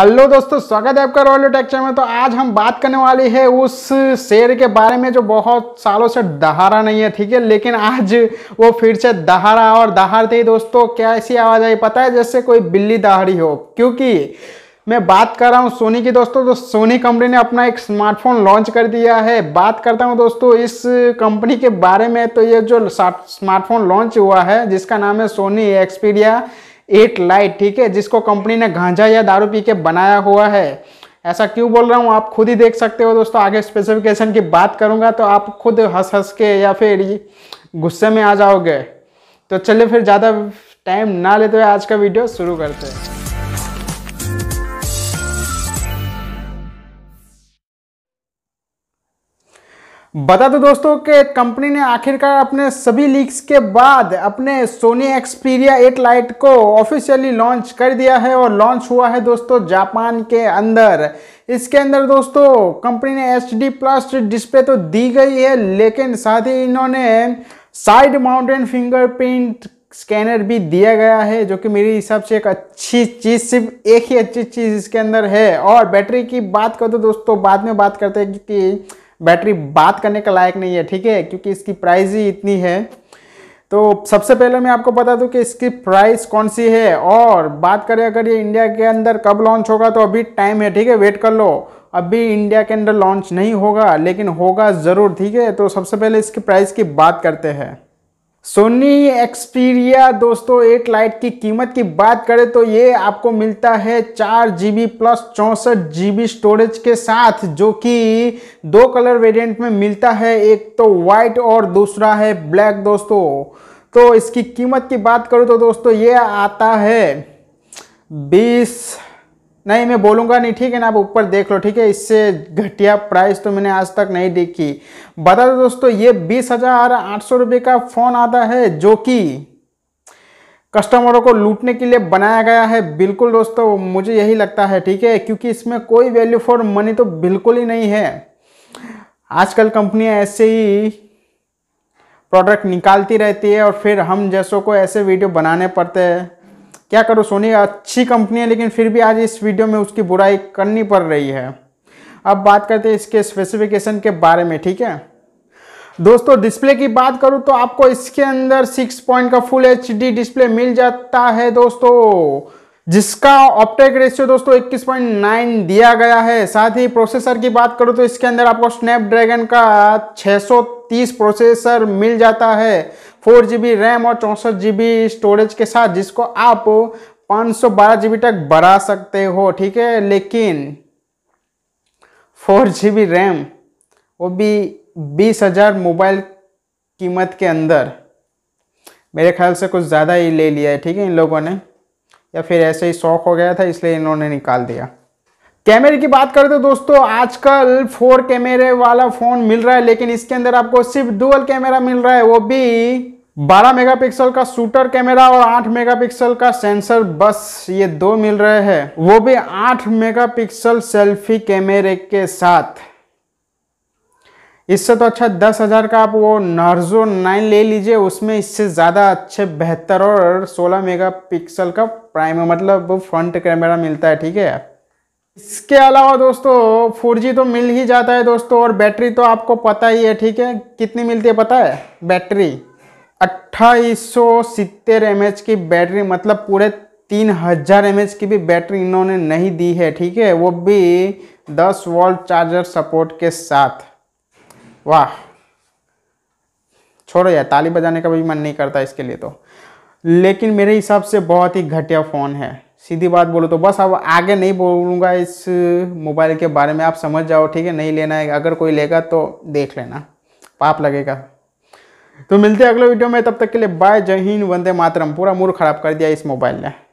hello दोस्तों स्वागत है आपका रॉयल टेक्चर में तो आज हम बात करने वाले हैं उस शेर के बारे में जो बहुत सालों से दहारा नहीं है ठीक है लेकिन आज वो फिर से दहारा और दहाड़ते ही दोस्तों क्या ऐसी आवाज़ आई पता है जैसे कोई बिल्ली दहाड़ी हो क्योंकि मैं बात कर रहा हूँ सोनी की दोस्तों तो सोनी कंपनी ने अपना एक स्मार्टफोन लॉन्च कर दिया है बात करता हूँ दोस्तों इस कंपनी के बारे में तो ये जो स्मार्टफोन लॉन्च हुआ है जिसका नाम है सोनी एक्सपीरिया एट लाइट ठीक है जिसको कंपनी ने गांजा या दारू पी के बनाया हुआ है ऐसा क्यों बोल रहा हूँ आप खुद ही देख सकते हो दोस्तों आगे स्पेसिफिकेशन की बात करूँगा तो आप खुद हंस हंस के या फिर गुस्से में आ जाओगे तो चलिए फिर ज़्यादा टाइम ना लेते हुए आज का वीडियो शुरू करते हैं बता दो दोस्तों कि कंपनी ने आखिरकार अपने सभी लीक्स के बाद अपने सोनी एक्सपीरिया 8 लाइट को ऑफिशियली लॉन्च कर दिया है और लॉन्च हुआ है दोस्तों जापान के अंदर इसके अंदर दोस्तों कंपनी ने एच डी प्लस डिस्प्ले तो दी गई है लेकिन साथ ही इन्होंने साइड माउंटेन फिंगरप्रिंट स्कैनर भी दिया गया है जो कि मेरे हिसाब से एक अच्छी चीज़ सिर्फ एक ही अच्छी चीज़ इसके अंदर है और बैटरी की बात कर तो दोस्तों बाद में बात करते हैं कि बैटरी बात करने का लायक नहीं है ठीक है क्योंकि इसकी प्राइस ही इतनी है तो सबसे पहले मैं आपको बता दूं कि इसकी प्राइस कौन सी है और बात करें अगर ये इंडिया के अंदर कब लॉन्च होगा तो अभी टाइम है ठीक है वेट कर लो अभी इंडिया के अंदर लॉन्च नहीं होगा लेकिन होगा ज़रूर ठीक है तो सबसे पहले इसकी प्राइस की बात करते हैं सोनी एक्सपीरिया दोस्तों एट लाइट की कीमत की बात करें तो ये आपको मिलता है चार जी प्लस चौंसठ जी स्टोरेज के साथ जो कि दो कलर वेरिएंट में मिलता है एक तो वाइट और दूसरा है ब्लैक दोस्तों तो इसकी कीमत की बात करूँ तो दोस्तों ये आता है बीस नहीं मैं बोलूँगा नहीं ठीक है ना आप ऊपर देख लो ठीक है इससे घटिया प्राइस तो मैंने आज तक नहीं देखी बता दो दोस्तों ये बीस हज़ार आठ सौ रुपये का फ़ोन आता है जो कि कस्टमरों को लूटने के लिए बनाया गया है बिल्कुल दोस्तों मुझे यही लगता है ठीक है क्योंकि इसमें कोई वैल्यू फॉर मनी तो बिल्कुल ही नहीं है आजकल कंपनियाँ ऐसे ही प्रोडक्ट निकालती रहती है और फिर हम जैसों को ऐसे वीडियो बनाने पड़ते हैं क्या करो सोनी अच्छी कंपनी है लेकिन फिर भी आज इस वीडियो में उसकी बुराई करनी पड़ रही है अब बात करते हैं इसके स्पेसिफिकेशन के बारे में ठीक है दोस्तों डिस्प्ले की बात करूं तो आपको इसके अंदर सिक्स पॉइंट का फुल एच डिस्प्ले मिल जाता है दोस्तों जिसका ऑप्टेक रेशियो दोस्तों 21.9 दिया गया है साथ ही प्रोसेसर की बात करूं तो इसके अंदर आपको स्नैपड्रैगन का 630 प्रोसेसर मिल जाता है फोर जी रैम और चौंसठ जी स्टोरेज के साथ जिसको आप पाँच सौ बारह जी तक बढ़ा सकते हो ठीक है लेकिन फोर जी रैम वो भी बीस हज़ार मोबाइल कीमत के अंदर मेरे ख्याल से कुछ ज़्यादा ही ले लिया है ठीक है इन लोगों ने या फिर ऐसे ही शौक हो गया था इसलिए इन्होंने निकाल दिया कैमरे की बात करें तो दोस्तों आजकल फोर कैमरे वाला फ़ोन मिल रहा है लेकिन इसके अंदर आपको सिर्फ डुअल कैमरा मिल रहा है वो भी 12 मेगापिक्सल का शूटर कैमरा और 8 मेगापिक्सल का सेंसर बस ये दो मिल रहे हैं वो भी 8 मेगापिक्सल सेल्फी कैमरे के साथ इससे तो अच्छा दस हज़ार का आप वो नर्जो नाइन ले लीजिए उसमें इससे ज़्यादा अच्छे बेहतर और 16 मेगापिक्सल का प्राइम मतलब फ्रंट कैमरा मिलता है ठीक है इसके अलावा दोस्तों फोर तो मिल ही जाता है दोस्तों और बैटरी तो आपको पता ही है ठीक है कितनी मिलती है पता है बैटरी अट्ठाईस सौ की बैटरी मतलब पूरे तीन हज़ार एम की भी बैटरी इन्होंने नहीं दी है ठीक है वो भी दस वोल्ट चार्जर सपोर्ट के साथ वाह छोड़ो यार ताली बजाने का भी मन नहीं करता इसके लिए तो लेकिन मेरे हिसाब से बहुत ही घटिया फ़ोन है सीधी बात बोलो तो बस अब आगे नहीं बोलूँगा इस मोबाइल के बारे में आप समझ जाओ ठीक है नहीं लेना है अगर कोई लेगा तो देख लेना पाप लगेगा तो मिलते हैं अगले वीडियो में तब तक के लिए बाय जय हिंद वंदे मातरम पूरा मूड खराब कर दिया इस मोबाइल ने